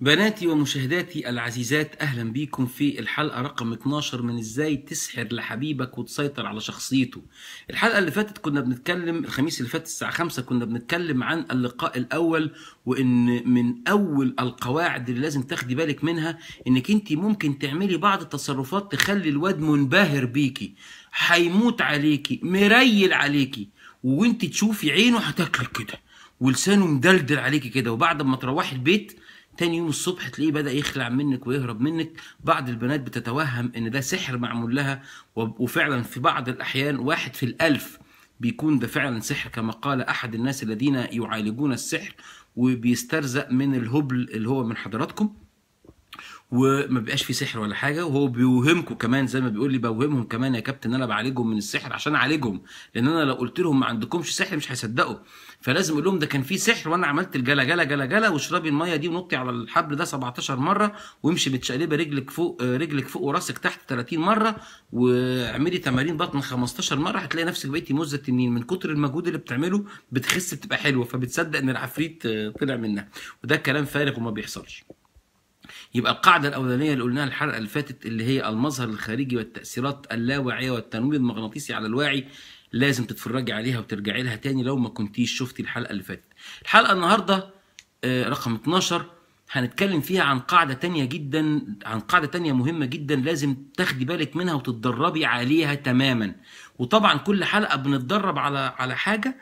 بناتي ومشاهداتي العزيزات اهلا بيكم في الحلقه رقم 12 من ازاي تسحر لحبيبك وتسيطر على شخصيته الحلقه اللي فاتت كنا بنتكلم الخميس اللي فات الساعه 5 كنا بنتكلم عن اللقاء الاول وان من اول القواعد اللي لازم تاخدي بالك منها انك انت ممكن تعملي بعض التصرفات تخلي الواد منبهر بيكي هيموت عليكي مريل عليكي وانت تشوفي عينه هتاكلك كده ولسانه مدلدل عليكي كده وبعد ما تروحي البيت تاني يوم الصبح تلاقيه بدأ يخلع منك ويهرب منك بعض البنات بتتوهم ان ده سحر معمول لها وفعلا في بعض الاحيان واحد في الالف بيكون ده فعلا سحر كما قال احد الناس الذين يعالجون السحر وبيسترزق من الهبل اللي هو من حضراتكم وما بيبقاش فيه سحر ولا حاجه وهو بيوهمكم كمان زي ما بيقول لي بوهمهم كمان يا كابتن انا بعالجهم من السحر عشان اعالجهم لان انا لو قلت لهم ما عندكمش سحر مش هيصدقوا فلازم اقول لهم ده كان فيه سحر وانا عملت الجلا جلا جلا جلا واشربي الميه دي ونطي على الحبل ده 17 مره وامشي متشقلبه رجلك فوق رجلك فوق وراسك تحت 30 مره واعملي تمارين بطن 15 مره هتلاقي نفسك بقيتي مزه التنين من كتر المجهود اللي بتعمله بتخس بتبقى حلوه فبتصدق ان العفريت طلع منها وده كلام فارغ وما بيحصلش يبقى القاعدة الأولانية اللي قلناها الحلقة اللي فاتت اللي هي المظهر الخارجي والتأثيرات اللاواعية والتنوير المغناطيسي على الواعي لازم تتفرجي عليها وترجعي لها تاني لو ما كنتيش شفتي الحلقة اللي فاتت. الحلقة النهاردة آه، رقم 12 هنتكلم فيها عن قاعدة تانية جدا عن قاعدة تانية مهمة جدا لازم تاخدي بالك منها وتتدربي عليها تماما وطبعا كل حلقة بنتدرب على على حاجة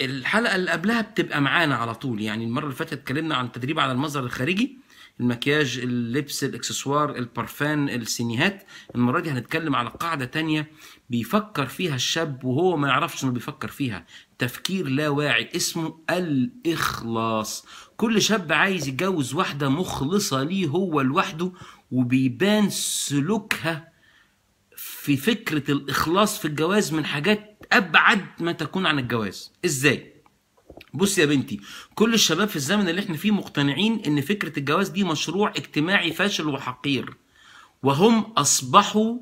الحلقة اللي قبلها بتبقى معانا على طول يعني المرة اللي فاتت اتكلمنا عن التدريب على المظهر الخارجي المكياج اللبس الاكسسوار البارفان السينيهات المره دي هنتكلم على قاعده تانية بيفكر فيها الشاب وهو ما يعرفش انه بيفكر فيها تفكير لا واعي اسمه الاخلاص كل شاب عايز يتجوز واحده مخلصه ليه هو لوحده وبيبان سلوكها في فكره الاخلاص في الجواز من حاجات ابعد ما تكون عن الجواز ازاي بص يا بنتي كل الشباب في الزمن اللي احنا فيه مقتنعين ان فكره الجواز دي مشروع اجتماعي فاشل وحقير وهم اصبحوا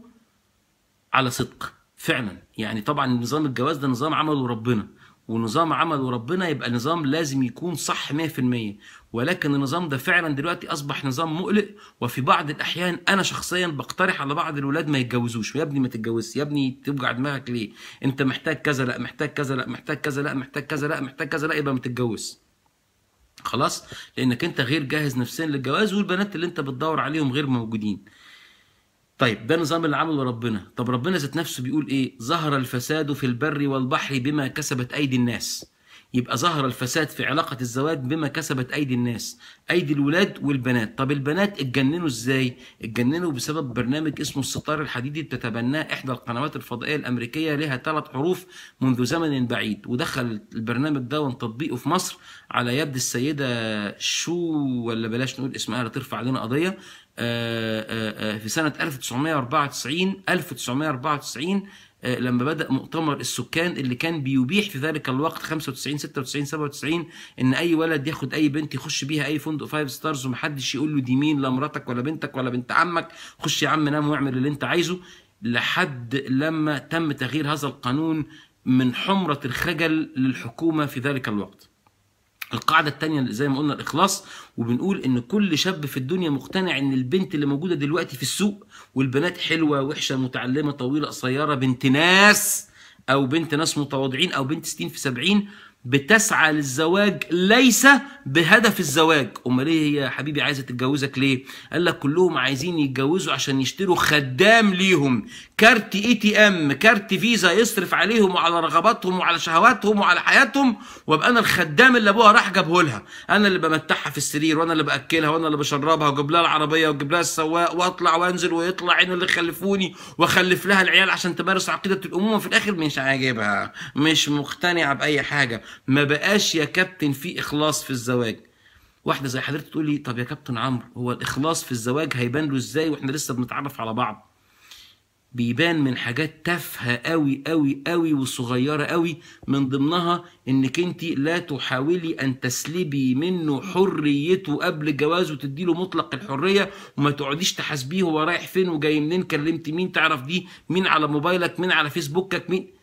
على صدق فعلا يعني طبعا نظام الجواز ده نظام عمله ربنا ونظام عمله ربنا يبقى نظام لازم يكون صح 100% ولكن النظام ده فعلا دلوقتي اصبح نظام مقلق وفي بعض الاحيان انا شخصيا بقترح على بعض الولاد ما يتجوزوش يا ابني ما تتجوزش يا ابني توجع دماغك ليه انت محتاج كذا لا محتاج كذا لا محتاج كذا لا محتاج كذا لا محتاج كذا لا يبقى ما تتجوزش خلاص لانك انت غير جاهز نفسيا للجواز والبنات اللي انت بتدور عليهم غير موجودين طيب ده نظام اللي عمله ربنا طب ربنا ذات نفسه بيقول ايه ظهر الفساد في البر والبحر بما كسبت ايدي الناس يبقى ظهر الفساد في علاقة الزواج بما كسبت أيدي الناس أيدي الولاد والبنات طب البنات اتجننوا إزاي؟ اتجننوا بسبب برنامج اسمه الستار الحديدي بتتبناه إحدى القنوات الفضائية الأمريكية لها ثلاث حروف منذ زمن بعيد ودخل البرنامج ده تطبيقه في مصر على يد السيدة شو ولا بلاش نقول اسمها لا ترفع علينا قضية آه، آه، آه، في سنة 1994 1994 لما بدأ مؤتمر السكان اللي كان بيبيح في ذلك الوقت 95 96 97 ان اي ولد ياخد اي بنت يخش بيها اي فندق فايف ستارز ومحدش يقول له دي مين لا مراتك ولا بنتك ولا بنت عمك خش يا عم نام واعمل اللي انت عايزه لحد لما تم تغيير هذا القانون من حمرة الخجل للحكومة في ذلك الوقت القاعدة التانية زي ما قلنا الإخلاص وبنقول إن كل شاب في الدنيا مقتنع إن البنت اللي موجودة دلوقتي في السوق والبنات حلوة وحشة متعلمة طويلة قصيرة بنت ناس أو بنت ناس متواضعين أو بنت ستين في سبعين بتسعى للزواج ليس بهدف الزواج امال ايه هي يا حبيبي عايزه تتجوزك ليه قال لك كلهم عايزين يتجوزوا عشان يشتروا خدام ليهم كارت اي تي ام كارت فيزا يصرف عليهم وعلى رغباتهم وعلى شهواتهم وعلى حياتهم وابقى انا الخدام اللي ابوها راح جابه لها انا اللي بمتعها في السرير وانا اللي باكلها وانا اللي بشربها واجيب لها العربيه واجيب لها السواق واطلع وانزل ويطلع انا اللي خلفوني واخلف لها العيال عشان تمارس عقيده الامومه في الاخر مش عاجبها مش مقتنعه باي حاجه ما بقاش يا كابتن في اخلاص في الزواج واحده زي حضرتك تقول لي طب يا كابتن عمرو هو الاخلاص في الزواج هيبان له ازاي واحنا لسه بنتعرف على بعض بيبان من حاجات تافهه قوي قوي قوي وصغيره قوي من ضمنها انك انت لا تحاولي ان تسلبي منه حريته قبل الجواز له مطلق الحريه وما تقعديش تحاسبيه هو رايح فين وجاي منين كلمت مين تعرف دي مين على موبايلك مين على فيسبوكك مين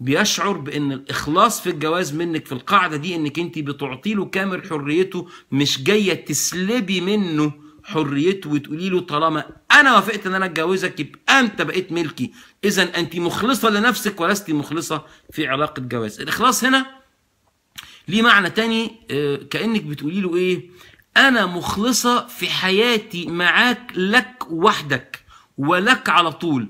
بيشعر بان الاخلاص في الجواز منك في القاعده دي انك انت بتعطي له كامل حريته مش جايه تسلبي منه حريته وتقولي له طالما انا وافقت ان انا اتجوزك يبقى انت بقيت ملكي اذا انت مخلصه لنفسك ولست مخلصه في علاقه جواز الاخلاص هنا ليه معنى تاني آه، كانك بتقولي له ايه انا مخلصه في حياتي معاك لك وحدك ولك على طول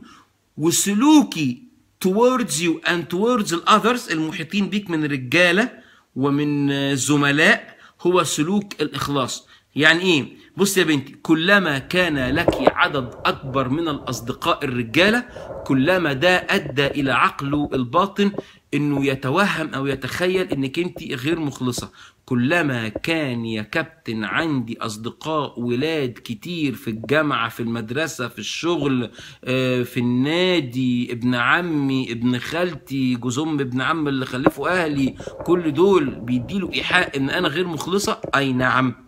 وسلوكي towards you and towards الأذرز المحيطين بيك من رجالة ومن آه، زملاء هو سلوك الإخلاص يعني إيه؟ بص يا بنتي كلما كان لك عدد أكبر من الأصدقاء الرجالة كلما ده أدى إلى عقله الباطن انه يتوهم او يتخيل انك انت غير مخلصه كلما كان يا كابتن عندي اصدقاء ولاد كتير في الجامعه في المدرسه في الشغل آه، في النادي ابن عمي ابن خالتي جوز ام ابن عم اللي خلفوا اهلي كل دول بيديله ايحاء ان انا غير مخلصه اي نعم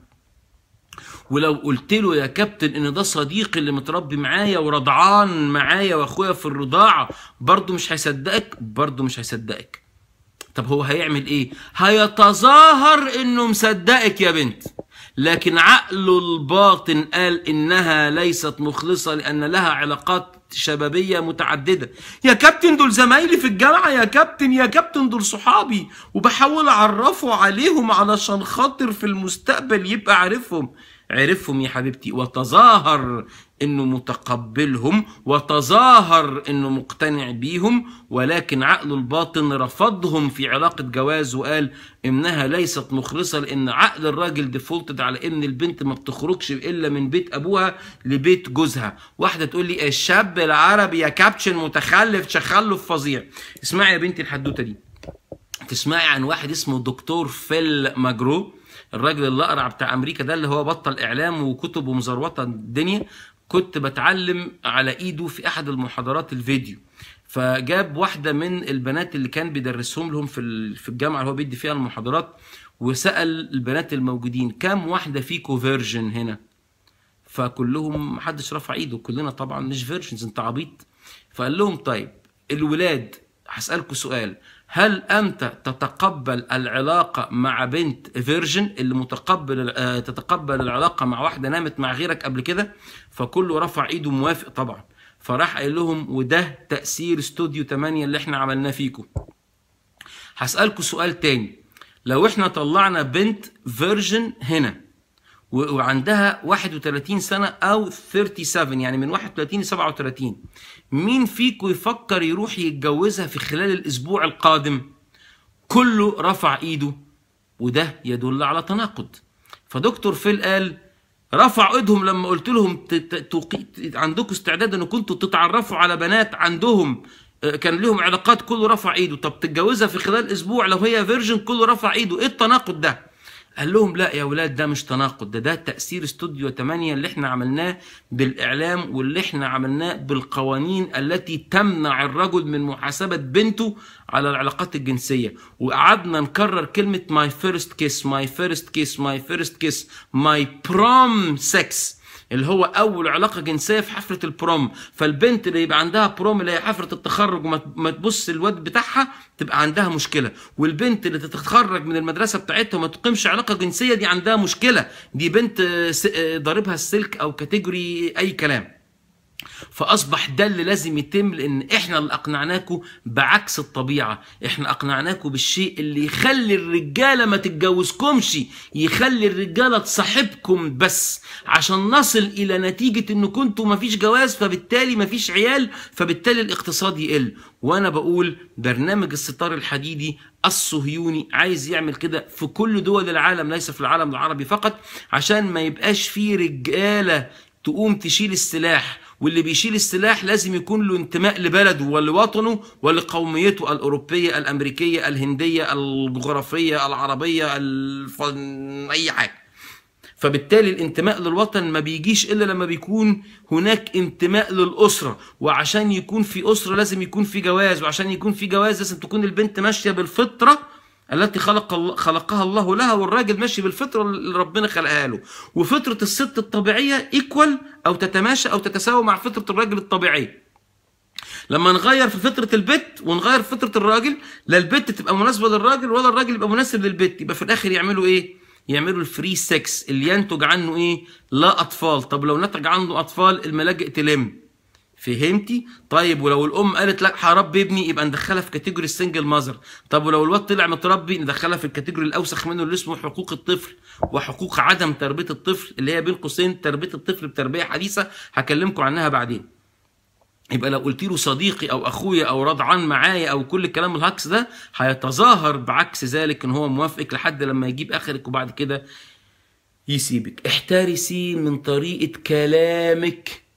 ولو قلت له يا كابتن ان ده صديقي اللي متربي معايا ورضعان معايا واخويا في الرضاعه برضه مش هيصدقك برضه مش هيصدقك طب هو هيعمل ايه هيتظاهر انه مصدقك يا بنت لكن عقله الباطن قال انها ليست مخلصه لان لها علاقات شبابيه متعدده يا كابتن دول زمايلي في الجامعه يا كابتن يا كابتن دول صحابي وبحاول اعرفه عليهم علشان خاطر في المستقبل يبقى عارفهم عرفهم يا حبيبتي وتظاهر انه متقبلهم وتظاهر انه مقتنع بيهم ولكن عقله الباطن رفضهم في علاقة جواز وقال انها ليست مخلصة لان عقل الراجل ديفولتد على ان البنت ما بتخرجش الا من بيت ابوها لبيت جوزها واحدة تقول لي الشاب العربي يا كابتشن متخلف تخلف فظيع اسمعي يا بنتي الحدوتة دي تسمعي عن واحد اسمه دكتور فيل ماجرو الراجل الاقرع بتاع امريكا ده اللي هو بطل اعلام وكتب ومزروطه الدنيا كنت بتعلم على ايده في احد المحاضرات الفيديو فجاب واحده من البنات اللي كان بيدرسهم لهم في في الجامعه اللي هو بيدي فيها المحاضرات وسال البنات الموجودين كم واحده فيكو فيرجن هنا فكلهم محدش رفع ايده كلنا طبعا مش فيرجنز انت عبيط فقال لهم طيب الولاد هسالكم سؤال هل انت تتقبل العلاقه مع بنت فيرجن اللي متقبل آه، تتقبل العلاقه مع واحده نامت مع غيرك قبل كده فكله رفع ايده موافق طبعا فراح قايل لهم وده تاثير استوديو 8 اللي احنا عملناه فيكم هسالكم سؤال تاني لو احنا طلعنا بنت فيرجن هنا وعندها 31 سنة أو 37 يعني من 31 ل 37 مين فيكم يفكر يروح يتجوزها في خلال الأسبوع القادم؟ كله رفع إيده وده يدل على تناقض فدكتور فيل قال رفع ايدهم لما قلت لهم عندكم استعداد ان كنتوا تتعرفوا على بنات عندهم آه، كان لهم علاقات كله رفع ايده طب تتجوزها في خلال اسبوع لو هي فيرجن كله رفع ايده ايه التناقض ده قال لهم لا يا ولاد ده مش تناقض ده ده تأثير استوديو 8 اللي احنا عملناه بالإعلام واللي احنا عملناه بالقوانين التي تمنع الرجل من محاسبة بنته على العلاقات الجنسية وقعدنا نكرر كلمة ماي فيرست كيس ماي فيرست كيس ماي فيرست كيس ماي بروم سكس اللي هو اول علاقه جنسيه في حفله البروم فالبنت اللي يبقى عندها بروم اللي هي حفله التخرج وما تبص الواد بتاعها تبقى عندها مشكله والبنت اللي تتخرج من المدرسه بتاعتها وما تقيمش علاقه جنسيه دي عندها مشكله دي بنت ضاربها السلك او كاتيجوري اي كلام فاصبح ده اللي لازم يتم لان احنا اللي اقنعناكم بعكس الطبيعه احنا اقنعناكم بالشيء اللي يخلي الرجاله ما تتجوزكمش يخلي الرجاله تصاحبكم بس عشان نصل الى نتيجه ان كنتوا ما فيش جواز فبالتالي ما فيش عيال فبالتالي الاقتصاد يقل وانا بقول برنامج الستار الحديدي الصهيوني عايز يعمل كده في كل دول العالم ليس في العالم العربي فقط عشان ما يبقاش فيه رجاله تقوم تشيل السلاح واللي بيشيل السلاح لازم يكون له انتماء لبلده ولوطنه ولقوميته الأوروبية الأمريكية الهندية الجغرافية العربية الف... أي حاجة فبالتالي الانتماء للوطن ما بيجيش الا لما بيكون هناك انتماء للاسره وعشان يكون في اسره لازم يكون في جواز وعشان يكون في جواز لازم تكون البنت ماشيه بالفطره التي خلق خلقها الله لها والراجل ماشي بالفطره اللي ربنا خلقها له وفطره الست الطبيعيه ايكوال او تتماشى او تتساوى مع فطره الراجل الطبيعيه لما نغير في فطره البت ونغير في فطره الراجل لا البت تبقى مناسبه للراجل ولا الراجل يبقى مناسب للبت يبقى في الاخر يعملوا ايه يعملوا الفري سكس اللي ينتج عنه ايه لا اطفال طب لو نتج عنه اطفال الملاجئ تلم فهمتي طيب ولو الام قالت لا هربي ابني يبقى ندخلها في كاتيجوري السنجل ماذر طب ولو الواد طلع متربي ندخلها في الكاتيجوري الاوسخ منه اللي اسمه حقوق الطفل وحقوق عدم تربيه الطفل اللي هي بين قوسين تربيه الطفل بتربيه حديثه هكلمكم عنها بعدين يبقى لو قلت له صديقي او اخويا او رضعان معايا او كل الكلام الهكس ده هيتظاهر بعكس ذلك ان هو موافقك لحد لما يجيب اخرك وبعد كده يسيبك احترسي من طريقه كلامك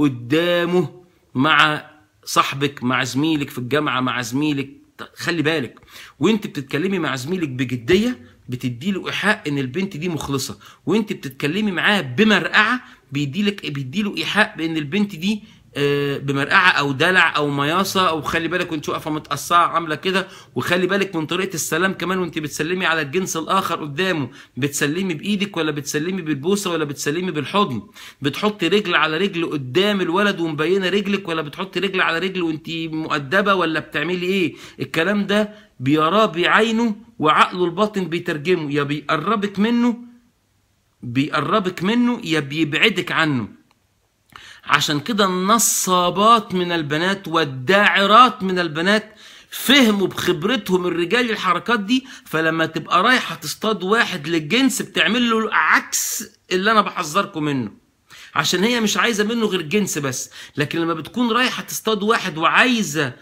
قدامه مع صاحبك مع زميلك في الجامعه مع زميلك خلي بالك وانت بتتكلمي مع زميلك بجديه بتدي له ايحاء ان البنت دي مخلصه وانت بتتكلمي معاه بمرقعه بيدي بيديله ايحاء بان البنت دي آه، بمرقعه او دلع او مياصه او خلي بالك وانت واقفه متقصعه عامله كده وخلي بالك من طريقه السلام كمان وانت بتسلمي على الجنس الاخر قدامه بتسلمي بايدك ولا بتسلمي بالبوسه ولا بتسلمي بالحضن بتحطي رجل على رجل قدام الولد ومبينه رجلك ولا بتحطي رجل على رجل وانت مؤدبه ولا بتعملي ايه الكلام ده بيراه بعينه وعقله الباطن بيترجمه يا بيقربك منه بيقربك منه يا بيبعدك عنه عشان كده النصابات من البنات والداعرات من البنات فهموا بخبرتهم الرجال الحركات دي فلما تبقى رايحه تصطاد واحد للجنس بتعمل له عكس اللي انا بحذركم منه عشان هي مش عايزه منه غير جنس بس لكن لما بتكون رايحه تصطاد واحد وعايزه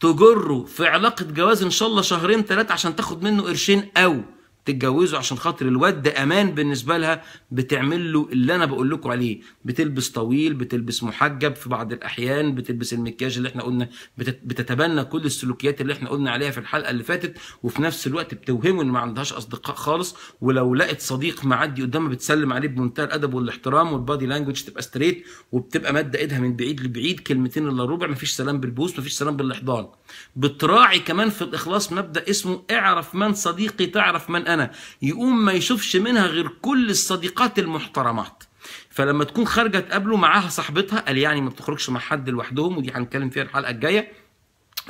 تجره في علاقه جواز ان شاء الله شهرين ثلاثه عشان تاخد منه قرشين او تتجوزه عشان خاطر الواد ده امان بالنسبه لها بتعمل له اللي انا بقول لكم عليه بتلبس طويل بتلبس محجب في بعض الاحيان بتلبس المكياج اللي احنا قلنا بتتبنى كل السلوكيات اللي احنا قلنا عليها في الحلقه اللي فاتت وفي نفس الوقت بتوهمه ان ما عندهاش اصدقاء خالص ولو لقت صديق معدي قدامها بتسلم عليه بمنتهى الادب والاحترام والبادي لانجوج تبقى ستريت وبتبقى ماده ايدها من بعيد لبعيد كلمتين الا ربع مفيش سلام بالبوس مفيش سلام بالاحضان بتراعي كمان في الاخلاص مبدا اسمه اعرف من صديقي تعرف من أنا معينة يقوم ما يشوفش منها غير كل الصديقات المحترمات فلما تكون خارجة تقابله معاها صاحبتها قال يعني ما بتخرجش مع حد لوحدهم ودي هنتكلم فيها الحلقة الجاية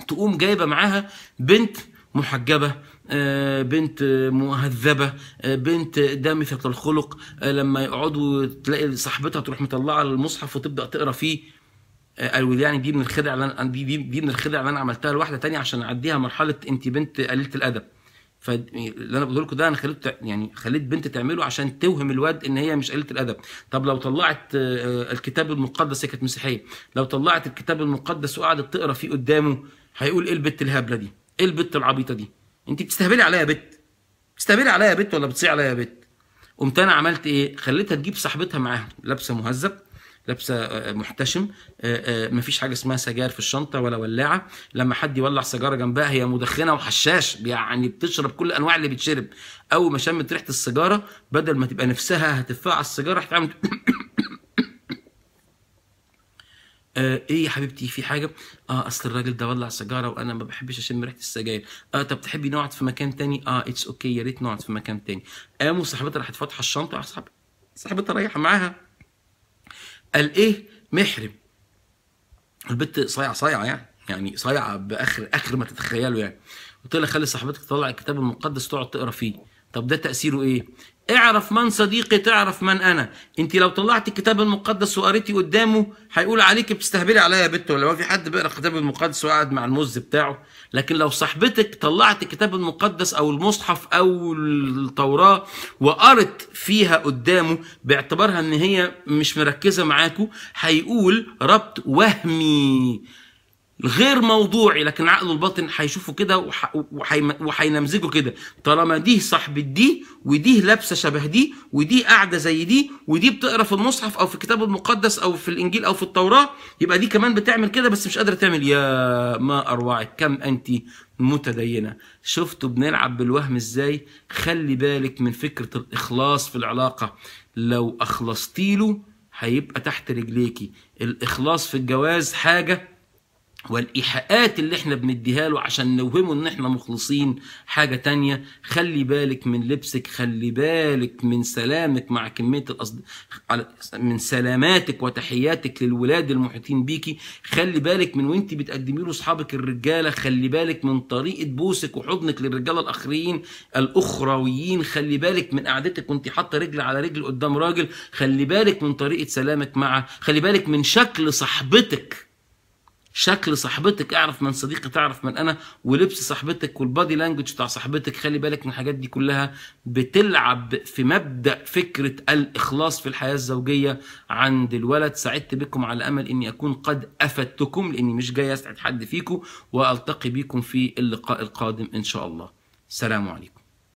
تقوم جايبة معاها بنت محجبة آه، بنت مهذبة آه، بنت دامثة الخلق آه، لما يقعدوا تلاقي صاحبتها تروح مطلعة المصحف وتبدأ تقرا فيه قالوا يعني دي من الخدع اللي انا دي, دي, دي من الخدع اللي انا عملتها لواحده تانية عشان اعديها مرحله انت بنت قليله الادب فاللي انا بقول لكم ده انا خليت يعني خليت بنت تعمله عشان توهم الواد ان هي مش قليله الادب طب لو طلعت آه، آه، الكتاب المقدس هي كانت مسيحيه لو طلعت الكتاب المقدس وقعدت تقرا فيه قدامه هيقول ايه البت الهبله دي ايه البت العبيطه دي انت بتستهبلي عليا يا بت بتستهبلي عليا يا بت ولا بتصيع عليا يا بت قمت انا عملت ايه خليتها تجيب صاحبتها معاها لابسه مهذب لابسه آه، آه، محتشم آه، مفيش حاجه اسمها سجاير في الشنطه ولا ولاعه لما حد يولع سيجاره جنبها هي مدخنه وحشاش يعني بتشرب كل انواع اللي بتشرب اول ما شمت ريحه السيجاره بدل ما تبقى نفسها هتفاع على السيجاره راحت ايه يا حبيبتي في حاجه اه اصل الراجل ده ولع سيجاره وانا ما بحبش اشم ريحه السجاير اه طب تحبي نقعد في مكان تاني اه اتس اوكي يا ريت نقعد في مكان تاني قاموا صاحبتها راحت فاتحه الشنطه صاحبتها رايحه معاها قال ايه محرم البت صايعه صايعه يعني يعني صايعه باخر اخر ما تتخيله يعني قلت لها خلي صاحبتك تطلع الكتاب المقدس تقعد تقرا فيه طب ده تأثيره إيه؟ اعرف من صديقي تعرف من أنا أنت لو طلعت الكتاب المقدس وقريتي قدامه هيقول عليك بتستهبلي عليا يا بت ولا ما في حد بيقرأ الكتاب المقدس وقاعد مع المز بتاعه لكن لو صاحبتك طلعت الكتاب المقدس أو المصحف أو التوراة وقرت فيها قدامه باعتبارها أن هي مش مركزة معاكو هيقول ربط وهمي غير موضوعي لكن عقله الباطن هيشوفه كده وهينمزجه كده طالما دي صاحبة دي ودي لابسه شبه دي ودي قاعده زي دي ودي بتقرا في المصحف او في الكتاب المقدس او في الانجيل او في التوراه يبقى دي كمان بتعمل كده بس مش قادره تعمل يا ما اروعك كم انت متدينه شفتوا بنلعب بالوهم ازاي خلي بالك من فكره الاخلاص في العلاقه لو اخلصتي له هيبقى تحت رجليكي الاخلاص في الجواز حاجه والإيحاءات اللي احنا بنديها له عشان نوهمه ان احنا مخلصين حاجة تانية خلي بالك من لبسك خلي بالك من سلامك مع كمية الأصد... من سلاماتك وتحياتك للولاد المحيطين بيكي خلي بالك من وانت بتقدمي له اصحابك الرجالة خلي بالك من طريقة بوسك وحضنك للرجالة الآخرين الأخرويين خلي بالك من قعدتك وانت حاطة رجل على رجل قدام راجل خلي بالك من طريقة سلامك مع خلي بالك من شكل صاحبتك شكل صاحبتك اعرف من صديقي تعرف من انا ولبس صاحبتك والبادي لانجوج بتاع صاحبتك خلي بالك من الحاجات دي كلها بتلعب في مبدا فكره الاخلاص في الحياه الزوجيه عند الولد سعدت بكم على امل اني اكون قد افدتكم لاني مش جاي اسعد حد فيكم والتقي بكم في اللقاء القادم ان شاء الله سلام عليكم